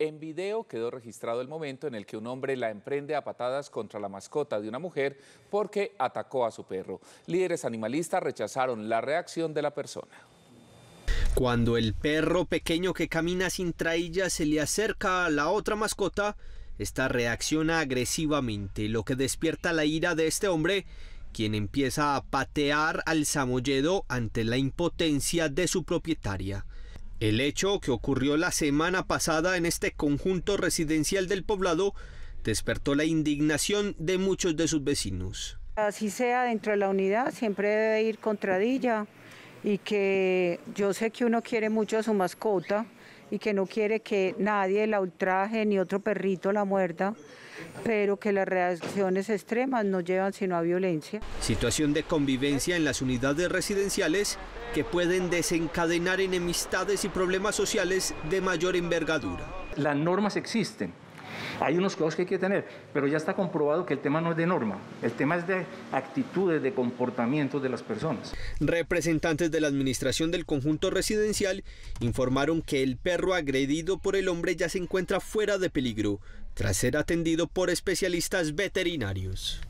En video quedó registrado el momento en el que un hombre la emprende a patadas contra la mascota de una mujer porque atacó a su perro. Líderes animalistas rechazaron la reacción de la persona. Cuando el perro pequeño que camina sin trailla se le acerca a la otra mascota, esta reacciona agresivamente, lo que despierta la ira de este hombre, quien empieza a patear al samoyedo ante la impotencia de su propietaria. El hecho que ocurrió la semana pasada en este conjunto residencial del poblado despertó la indignación de muchos de sus vecinos. Así sea dentro de la unidad, siempre debe ir contradilla y que yo sé que uno quiere mucho a su mascota, y que no quiere que nadie la ultraje ni otro perrito la muerda, pero que las reacciones extremas no llevan sino a violencia. Situación de convivencia en las unidades residenciales que pueden desencadenar enemistades y problemas sociales de mayor envergadura. Las normas existen, hay unos cuidados que hay que tener, pero ya está comprobado que el tema no es de norma, el tema es de actitudes, de comportamientos de las personas. Representantes de la administración del conjunto residencial informaron que el perro agredido por el hombre ya se encuentra fuera de peligro, tras ser atendido por especialistas veterinarios.